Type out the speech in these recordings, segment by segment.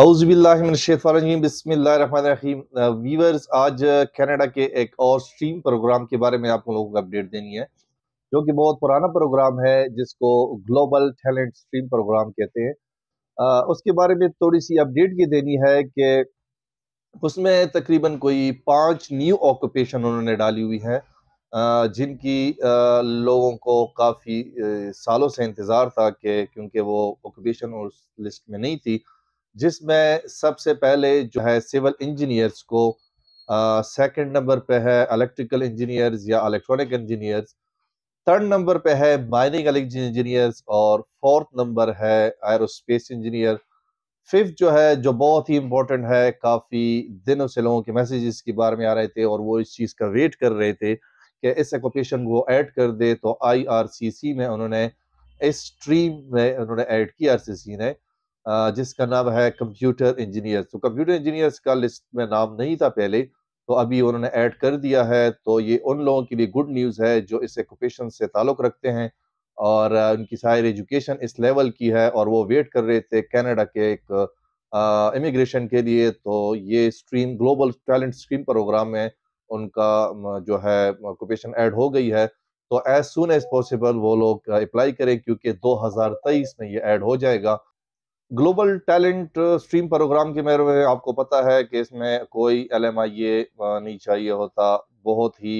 अउज़बिल्लाशफ़ारजीम बसमीम वीवर्स आज कनाडा के एक और स्ट्रीम प्रोग्राम के बारे में आप लोगों को अपडेट देनी है जो कि बहुत पुराना प्रोग्राम है जिसको ग्लोबल टैलेंट स्ट्रीम प्रोग्राम कहते हैं उसके बारे में थोड़ी सी अपडेट ये देनी है कि उसमें तकरीबन कोई पांच न्यू ऑक्यूपेशन उन्होंने डाली हुई है जिनकी लोगों को काफ़ी सालों से इंतज़ार था कि क्योंकि वो ऑक्यूपेशन उस लिस्ट में नहीं थी जिसमें सबसे पहले जो है सिविल इंजीनियर्स को सेकंड नंबर पे है इलेक्ट्रिकल इंजीनियर्स या इलेक्ट्रॉनिक इंजीनियर्स थर्ड नंबर पे है माइनिंग इंजीनियर्स और फोर्थ नंबर है एरोस्पेस इंजीनियर फिफ्थ जो है जो बहुत ही इंपॉर्टेंट है काफ़ी दिनों से लोगों के मैसेजेस के बारे में आ रहे थे और वो इस चीज़ का वेट कर रहे थे कि इस एकोपेशन को ऐड कर दे तो आईआरसीसी में उन्होंने इस स्ट्रीम में उन्होंने ऐड किया आरसीसी ने जिसका नाम है कंप्यूटर इंजीनियर्स तो कंप्यूटर इंजीनियर्स का लिस्ट में नाम नहीं था पहले तो अभी उन्होंने ऐड कर दिया है तो ये उन लोगों के लिए गुड न्यूज़ है जो इस एकुपेशन से ताल्लुक़ रखते हैं और उनकी सारी एजुकेशन इस लेवल की है और वो वेट कर रहे थे कैनेडा के एक इमिग्रेशन के लिए तो ये stream global talent stream program में उनका जो है ऑक्यूपेशन ऐड हो गई है तो एज सुन एज पॉसिबल वो लोग अप्लाई करें क्योंकि 2023 में ये ऐड हो जाएगा ग्लोबल टैलेंट स्ट्रीम प्रोग्राम के मेरे में आपको पता है कि इसमें कोई एल एम आई ए नहीं चाहिए होता बहुत ही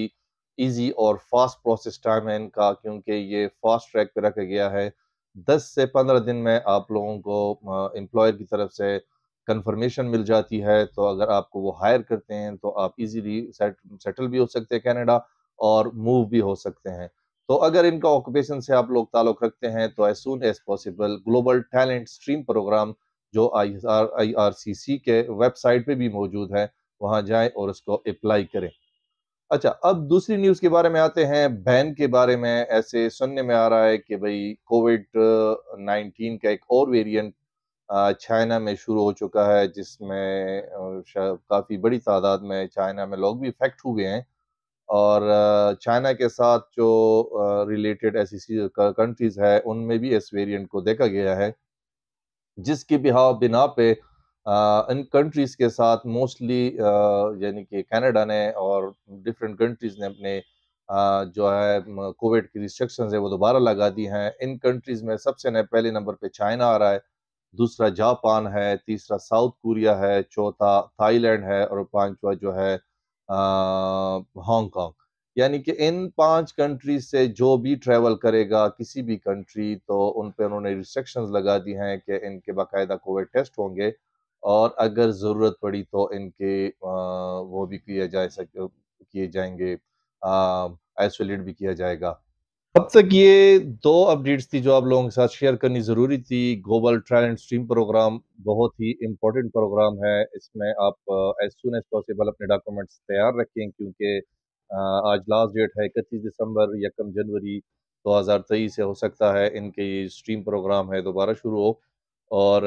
इजी और फास्ट प्रोसेस टाइम है इनका क्योंकि ये फास्ट ट्रैक पे रखा गया है 10 से 15 दिन में आप लोगों को एम्प्लॉयर की तरफ से कंफर्मेशन मिल जाती है तो अगर आपको वो हायर करते हैं तो आप इजीली सेटल भी हो सकते हैं कनाडा और मूव भी हो सकते हैं तो अगर इनका ऑक्यूपेशन से आप लोग ताल्लुक रखते हैं तो as soon as possible global talent stream program जो I are I R C सी के वेबसाइट पे भी मौजूद है वहाँ जाएं और उसको अप्लाई करें अच्छा अब दूसरी न्यूज़ के बारे में आते हैं बैन के बारे में ऐसे सुनने में आ रहा है कि भाई कोविड नाइनटीन का एक और वेरिएंट चाइना में शुरू हो चुका है जिसमें काफ़ी बड़ी तादाद में चाइना में लोग भी इफेक्ट हुए हैं और चाइना के साथ जो रिलेटेड ऐसी कंट्रीज है उनमें भी इस वेरिएंट को देखा गया है जिसकी बिना पे इन कंट्रीज़ के साथ मोस्टली यानी कि कनाडा ने और डिफरेंट कंट्रीज़ ने अपने जो है कोविड की रिस्ट्रिक्शंस है वो दोबारा लगा दी हैं इन कंट्रीज़ में सबसे नए पहले नंबर पे चाइना आ रहा है दूसरा जापान है तीसरा साउथ कोरिया है चौथा थाईलैंड है और पांचवा जो है हांगकांग यानी कि इन पांच कंट्री से जो भी ट्रेवल करेगा किसी भी कंट्री तो उन पर उन्होंने रिस्ट्रिक्शंस लगा दी हैं कि इनके बाकायदा कोविड टेस्ट होंगे और अगर ज़रूरत पड़ी तो इनके वो भी किया जा सके किए जाएंगे आइसोलेट भी किया जाएगा अब तक ये दो अपडेट्स थी जो आप लोगों के साथ शेयर करनी ज़रूरी थी global trial and stream program बहुत ही इम्पोर्टेंट प्रोग्राम है इसमें आप एज सुन एज पॉसिबल अपने डॉक्यूमेंट्स तैयार रखें क्योंकि आज लास्ट डेट है इकतीस दिसंबर यकम जनवरी 2023 से हो सकता है इनके ये स्ट्रीम प्रोग्राम है दोबारा शुरू हो और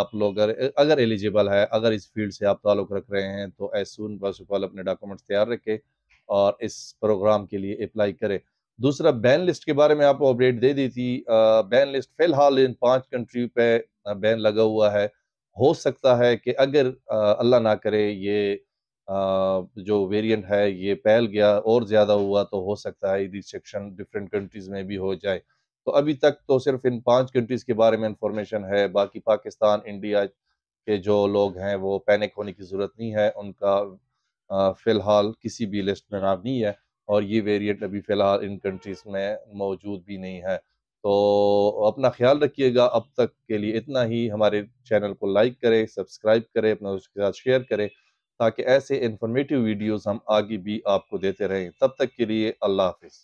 आप लोग अगर अगर एलिजिबल है अगर इस फील्ड से आप ताल्लुक़ रख रहे हैं तो एज सुन पॉसिबल अपने डॉक्यूमेंट्स तैयार रखें और इस प्रोग्राम के लिए अप्लाई करें दूसरा बैन लिस्ट के बारे में आपको अपडेट दे दी थी बैन लिस्ट फिलहाल इन पांच कंट्री पे बैन लगा हुआ है हो सकता है कि अगर अल्लाह ना करे ये आ, जो वेरिएंट है ये फैल गया और ज़्यादा हुआ तो हो सकता है रिस्ट्रिक्शन डिफरेंट कंट्रीज़ में भी हो जाए तो अभी तक तो सिर्फ इन पांच कंट्रीज़ के बारे में इंफॉर्मेशन है बाकी पाकिस्तान इंडिया के जो लोग हैं वो पैनिक होने की ज़रूरत नहीं है उनका फ़िलहाल किसी भी लिस्ट में नाम नहीं है और ये वेरिएंट अभी फ़िलहाल इन कंट्रीज़ में मौजूद भी नहीं है तो अपना ख्याल रखिएगा अब तक के लिए इतना ही हमारे चैनल को लाइक करें सब्सक्राइब करें अपना उसके साथ शेयर करें ताकि ऐसे इन्फॉर्मेटिव वीडियोस हम आगे भी आपको देते रहें तब तक के लिए अल्लाह हाफिज़